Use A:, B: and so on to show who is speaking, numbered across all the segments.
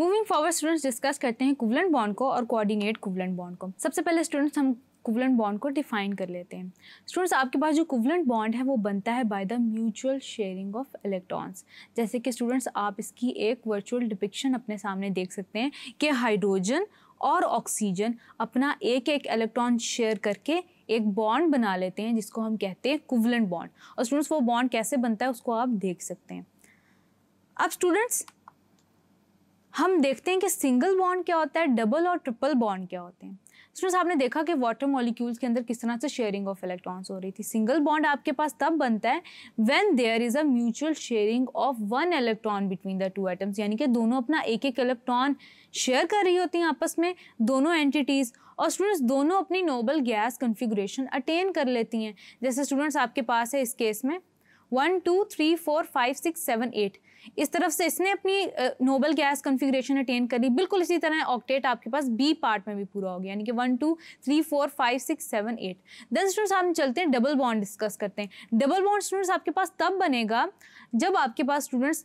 A: moving forward students discuss करते हैं covalent bond को और कोऑर्डिनेट कुवलन बॉन्ड को सबसे पहले स्टूडेंट्स हम कुवलन बॉन्ड को डिफाइन कर लेते हैं स्टूडेंट्स आपके पास जो कुवलन बॉन्ड है वो बनता है by the mutual sharing of electrons जैसे कि स्टूडेंट्स आप इसकी एक वर्चुअल डिपिक्शन अपने सामने देख सकते हैं कि हाइड्रोजन और ऑक्सीजन अपना एक एक इलेक्ट्रॉन शेयर करके एक बॉन्ड बना लेते हैं जिसको हम कहते हैं कुवलन बॉन्ड और स्टूडेंट्स वो बॉन्ड कैसे बनता है उसको आप देख सकते हैं अब स्टूडेंट्स हम देखते हैं कि सिंगल बॉन्ड क्या होता है डबल और ट्रिपल बॉन्ड क्या होते हैं स्टूडेंट्स आपने देखा कि वाटर मॉलिक्यूल्स के अंदर किस तरह से शेयरिंग ऑफ इलेक्ट्रॉन्स हो रही थी सिंगल बॉन्ड आपके पास तब बनता है when there is a mutual sharing of one electron between the two atoms यानी कि दोनों अपना एक एक इलेक्ट्रॉन शेयर कर रही होती हैं आपस में दोनों एंटिटीज़ और स्टूडेंट्स दोनों अपनी नोबल गैस कन्फिग्रेशन अटेन कर लेती हैं जैसे स्टूडेंट्स आपके पास है इस केस में one two three four five six seven eight इस तरफ से इसने अपनी नोबल गैस कन्फिग्रेशन अटेन कर ली बिल्कुल इसी तरह ऑक्टेट आपके पास बी पार्ट में भी पूरा हो गया यानी कि one two three four five six seven eight then students हम चलते हैं डबल बॉन्ड डिस्कस करते हैं डबल बॉन्ड स्टूडेंट्स आपके पास तब बनेगा जब आपके पास students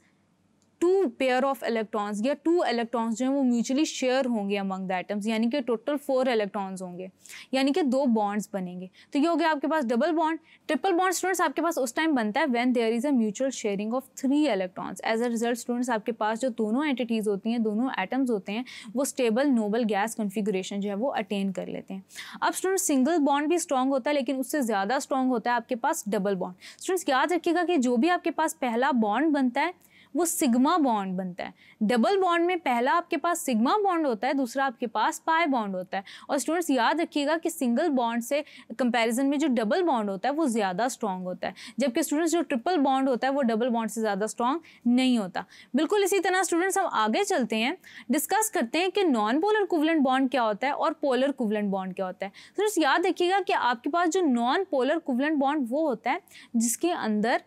A: two pair of electrons या टू इलेक्ट्रॉन्स जो हैं वो म्यूचुअली शेयर होंगे अमंग द एटम्स यानी कि टोटल फोर इलेक्ट्रॉन्स होंगे यानी कि दो बॉन्ड्स बनेंगे तो ये हो गया आपके पास double bond triple bond students आपके पास उस टाइम बनता है when there is a mutual sharing of three electrons as a result students आपके पास जो दोनों एंटिटीज़ होती हैं दोनों एटम्स होते हैं वो स्टेबल नोबल गैस कन्फिग्रेशन जो है वो अटेन कर लेते हैं अब स्टूडेंट्स सिंगल बॉन्ड भी स्ट्रॉन्ग होता है लेकिन उससे ज़्यादा स्ट्रॉन्ग होता है आपके पास डबल बॉन्ड स्टूडेंट्स याद रखिएगा कि जो भी आपके पास पहला बॉन्ड बनता है वो सिग्मा बॉन्ड बनता है डबल बॉन्ड में पहला आपके पास सिग्मा बॉन्ड होता है दूसरा आपके पास पाए बॉन्ड होता है और स्टूडेंट्स याद रखिएगा कि सिंगल बॉन्ड से कंपैरिजन में जो डबल बॉन्ड होता है वो ज़्यादा स्ट्रॉन्ग होता है जबकि स्टूडेंट्स जो ट्रिपल बॉन्ड होता है वो डबल बॉन्ड से ज़्यादा स्ट्रॉन्ग नहीं होता बिल्कुल इसी तरह स्टूडेंट्स हम आगे चलते हैं डिस्कस करते हैं कि नॉन पोलर कुवलेंट बॉन्ड क्या होता है और पोलर कुवलेंट बॉन्ड क्या होता है स्टूडेंट्स याद रखिएगा कि आपके पास जो नॉन पोलर कुवलेंट बॉन्ड वो होता है जिसके अंदर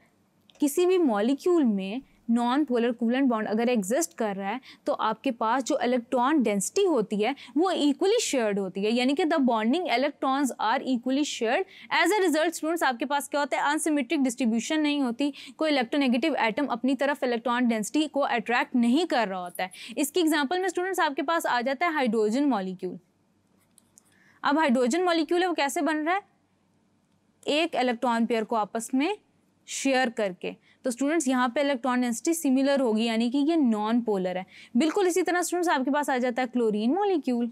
A: किसी भी मॉलिक्यूल में नॉन पोलर कूलेंट बॉन्ड अगर एग्जिस्ट कर रहा है तो आपके पास जो इलेक्ट्रॉन डेंसिटी होती है वो इक्वली शेयर्ड होती है यानी कि the bonding electrons are equally shared as a result students आपके पास क्या होता है अनसिमेट्रिक डिस्ट्रीब्यूशन नहीं होती कोई इलेक्ट्रोनेगेटिव एटम अपनी तरफ इलेक्ट्रॉन डेंसिटी को अट्रैक्ट नहीं कर रहा होता है इसकी एग्जाम्पल में स्टूडेंट्स आपके पास आ जाता है हाइड्रोजन मॉलिक्यूल अब हाइड्रोजन मॉलिक्यूल है वो कैसे बन रहा है एक इलेक्ट्रॉन पेयर को आपस में शेयर करके तो स्टूडेंट्स यहाँ पे इलेक्ट्रॉन डेंसिटी सिमिलर होगी यानी कि ये नॉन पोलर है बिल्कुल इसी तरह स्टूडेंट्स आपके पास आ जाता है क्लोरीन मोलिक्यूल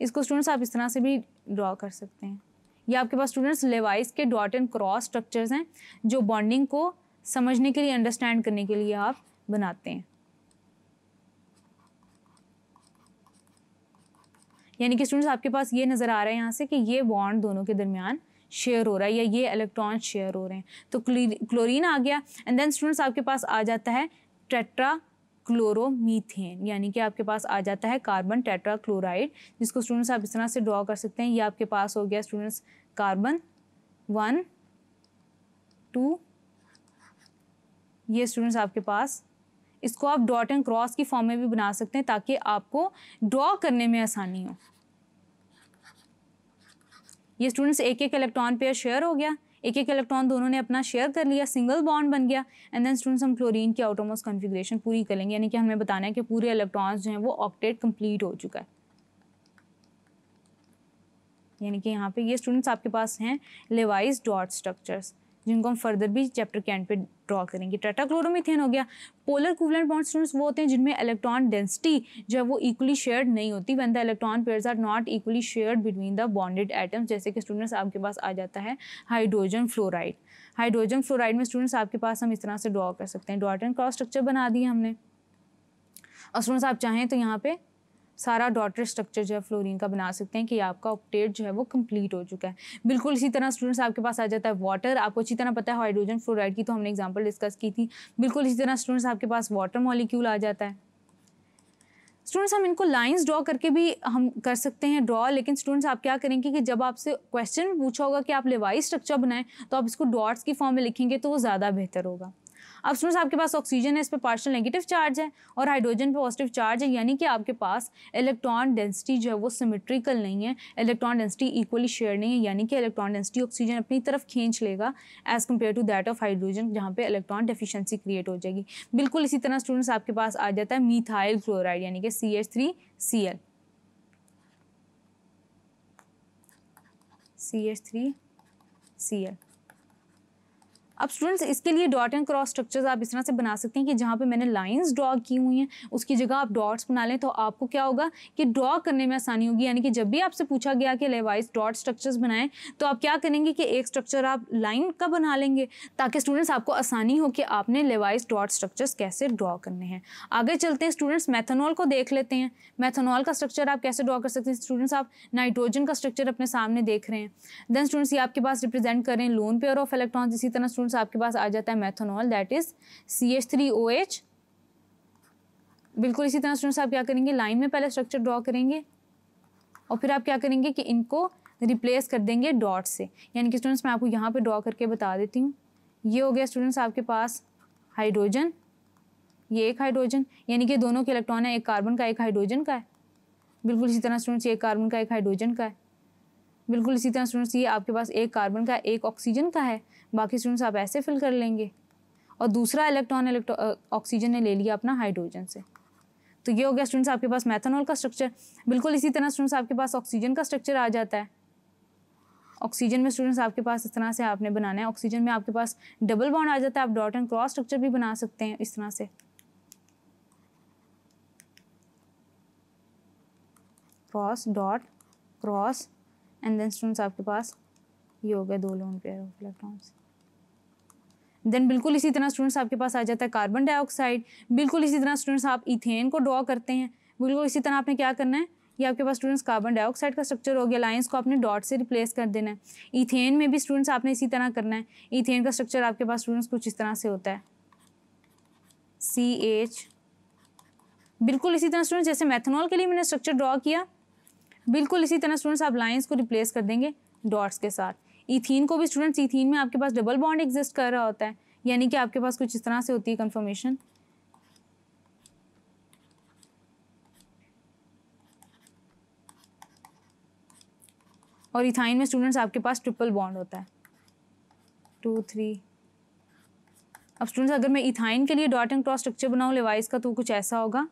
A: इसको स्टूडेंट्स आप इस तरह से भी ड्रॉ कर सकते हैं ये आपके पास स्टूडेंट्स लेवाइस के डॉट एंड क्रॉस स्ट्रक्चर्स हैं जो बॉन्डिंग को समझने के लिए अंडरस्टैंड करने के लिए आप बनाते हैं यानी कि स्टूडेंट्स आपके पास ये नज़र आ रहा है यहाँ से कि ये बॉन्ड दोनों के दरमियान शेयर हो रहा है या ये इलेक्ट्रॉन शेयर हो रहे हैं तो क्लोरीन आ गया एंड देन स्टूडेंट्स आपके पास आ जाता है टेट्रा क्लोरोमीथेन यानी कि आपके पास आ जाता है कार्बन टेट्रा क्लोराइड जिसको स्टूडेंट्स आप इस तरह से ड्रॉ कर सकते हैं ये आपके पास हो गया स्टूडेंट्स कार्बन वन टू ये स्टूडेंट्स आपके पास इसको आप डॉट एंड क्रॉस की फॉर्म में भी बना सकते हैं ताकि आपको ड्रॉ करने में आसानी हो ये स्टूडेंट्स एक एक इलेक्ट्रॉन पेयर शेयर हो गया एक एक इलेक्ट्रॉन दोनों ने अपना शेयर कर लिया सिंगल बॉन्ड बन गया एंड देन स्टूडेंट्स हम क्लोरीन की आउटोमोस कॉन्फिग्रेशन पूरी करेंगे यानी कि हमें बताना है कि पूरे इलेक्ट्रॉन्स जो हैं वो ऑक्टेट कंप्लीट हो चुका है यानी कि यहाँ पे ये स्टूडेंट्स आपके पास हैं लेवाइज डॉट स्ट्रक्चर्स जिनको हम फर्दर भी चैप्टर के एंड पे ड्रॉ करेंगे ट्रेटाक्लोरोमिथेन हो गया पोलर कोवलेंट बॉन्ड स्टूडेंट्स वो होते हैं जिनमें इलेक्ट्रॉन डेंसिटी जो है वो इक्वली शेयर्ड नहीं होती when the electron pairs are not equally shared between the bonded atoms जैसे कि स्टूडेंट्स आपके पास आ जाता है हाइड्रोजन फ्लोराइड हाइड्रोजन फ्लोराइड में स्टूडेंट्स आपके पास हम इस तरह से ड्रॉ कर सकते हैं डॉट एंड क्रॉस स्ट्रक्चर बना दिए हमने और स्टूडेंट्स आप चाहें तो यहाँ पे सारा डॉटर स्ट्रक्चर जो है फ्लोरीन का बना सकते हैं कि आपका ऑक्टेट जो है वो कंप्लीट हो चुका है बिल्कुल इसी तरह स्टूडेंट्स आपके पास आ जाता है वाटर आपको अच्छी तरह पता है हाइड्रोजन फ्लोराइड की तो हमने एग्जाम्पल डिस्कस की थी बिल्कुल इसी तरह स्टूडेंट्स आपके पास वाटर मॉलिक्यूल आ जाता है स्टूडेंट्स हम इनको लाइंस ड्रॉ करके भी हम कर सकते हैं ड्रॉ लेकिन स्टूडेंट्स आप क्या करेंगे कि जब आपसे क्वेश्चन पूछा होगा कि आप लेवाई स्ट्रक्चर बनाएं तो आप इसको डॉट्स की फॉर्म में लिखेंगे तो वो ज़्यादा बेहतर होगा अब स्टूडेंट्स आपके पास ऑक्सीजन है इस पर पार्शल नेगेटिव चार्ज है और हाइड्रोजन पर पॉजिटिव चार्ज है यानी कि आपके पास इलेक्ट्रॉन डेंसिटी जो है वो सिमेट्रिकल नहीं है इलेक्ट्रॉन डेंसिटी इक्वली शेयर नहीं है यानी कि इलेक्ट्रॉन डेंसिटी ऑक्सीजन अपनी तरफ खींच लेगा as compare to that of hydrogen जहाँ पे इलेक्ट्रॉन डेफिशेंसी क्रिएट हो जाएगी बिल्कुल इसी तरह स्टूडेंट्स आपके पास आ जाता है मीथाइल क्लोराइड यानी कि C H three C L C H three C L अब स्टूडेंट्स इसके लिए डॉट एंड क्रॉस स्ट्रक्चर्स आप इस तरह से बना सकते हैं कि जहाँ पे मैंने लाइंस ड्रॉ की हुई हैं उसकी जगह आप डॉट्स बना लें तो आपको क्या होगा कि ड्रॉ करने में आसानी होगी यानी कि जब भी आपसे पूछा गया कि लेवाइज डॉट स्ट्रक्चर्स बनाएं तो आप क्या करेंगे कि एक स्ट्रक्चर आप लाइन का बना लेंगे ताकि स्टूडेंट्स आपको आसानी हो कि आपने लेवाइज डॉट स्ट्रक्चर्स कैसे ड्रॉ करने हैं आगे चलते हैं स्टूडेंट्स मैथनॉल को देख लेते हैं मैथनॉल का स्ट्रक्चर आप कैसे ड्रॉ कर सकते हैं स्टूडेंट्स आप नाइट्रोजन का स्ट्रक्चर अपने सामने देख रहे हैं देन स्टूडेंट्स ये आपके पास रिप्रेजेंट कर रहे हैं लोन पेयर ऑफ इलेक्ट्रॉन्स इसी तरह फॉर्म्स आपके पास आ जाता है methanol that is C H three O H बिल्कुल इसी तरह स्टूडेंट्स आप क्या करेंगे लाइन में पहले स्ट्रक्चर ड्रॉ करेंगे और फिर आप क्या करेंगे कि इनको रिप्लेस कर देंगे डॉट से यानी कि स्टूडेंट्स मैं आपको यहाँ पे ड्रॉ करके बता देती हूँ ये हो गया स्टूडेंट्स आपके पास हाइड्रोजन ये एक हाइड्रोजन यानी कि दोनों के इलेक्ट्रॉन है एक कार्बन का एक हाइड्रोजन का है बिल्कुल इसी तरह स्टूडेंट्स एक कार्बन का एक हाइड्रोजन का है बिल्कुल इसी तरह स्टूडेंट्स ये आपके पास एक कार्बन का एक ऑक्सीजन का है बाकी स्टूडेंट्स आप ऐसे फिल कर लेंगे और दूसरा इलेक्ट्रॉन ऑक्सीजन ने ले लिया अपना हाइड्रोजन से तो ये हो गया स्टूडेंट्स आपके पास मैथनॉल का स्ट्रक्चर बिल्कुल इसी तरह स्टूडेंट्स आपके पास ऑक्सीजन का स्ट्रक्चर आ जाता है ऑक्सीजन में स्टूडेंट्स आपके पास इस तरह से आपने बनाना है ऑक्सीजन में आपके पास डबल बॉन्ड आ जाता है आप डॉट एंड क्रॉस स्ट्रक्चर भी बना सकते हैं इस तरह से cross dot cross and then students आपके पास ये हो गया दो lone pair of electrons then बिल्कुल इसी तरह स्टूडेंट्स आपके पास आ जाता है कार्बन डाइऑक्साइड बिल्कुल इसी तरह स्टूडेंट्स आप इथेन को ड्रॉ करते हैं बिल्कुल इसी तरह आपने क्या करना है ये आपके पास स्टूडेंट्स कार्बन डाइऑक्साइड का स्ट्रक्चर हो गया लाइंस को आपने डॉट से रिप्लेस कर देना है इथेन में भी स्टूडेंट्स आपने इसी तरह करना है इथेन का स्ट्रक्चर आपके पास स्टूडेंट्स कुछ इस तरह से होता है सी एच बिल्कुल इसी तरह स्टूडेंट्स जैसे मैथनॉल के लिए मैंने स्ट्रक्चर ड्रॉ किया बिल्कुल इसी तरह स्टूडेंट्स आप लाइन्स को रिप्लेस कर देंगे डॉट्स के साथ इथीन को भी स्टूडेंट्स इथीन में आपके पास डबल बॉन्ड एग्जिस्ट कर रहा होता है यानी कि आपके पास कुछ इस तरह से होती है कन्फर्मेशन और इथाइन में स्टूडेंट्स आपके पास ट्रिपल बॉन्ड होता है टू थ्री अब स्टूडेंट्स अगर मैं इथाइन के लिए डॉट एंड क्रॉस स्ट्रक्चर बनाऊँ लेवाइस का तो कुछ ऐसा होगा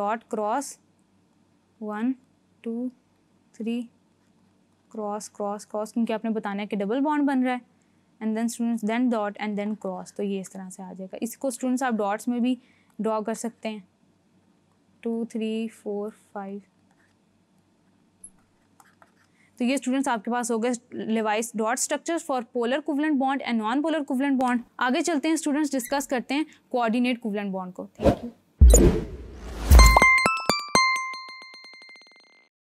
A: dot cross one two three cross cross cross क्योंकि आपने बताना है कि डबल बॉन्ड बन रहा है and then students then dot and then cross तो ये इस तरह से आ जाएगा इसको स्टूडेंट्स आप डॉट्स में भी ड्रॉ कर सकते हैं टू थ्री फोर फाइव तो ये स्टूडेंट्स आपके पास हो गए Lewis dot structures for polar covalent bond and non polar covalent bond आगे चलते हैं स्टूडेंट्स डिस्कस करते हैं कोऑर्डिनेट कुवलेंट बॉन्ड को थैंक यू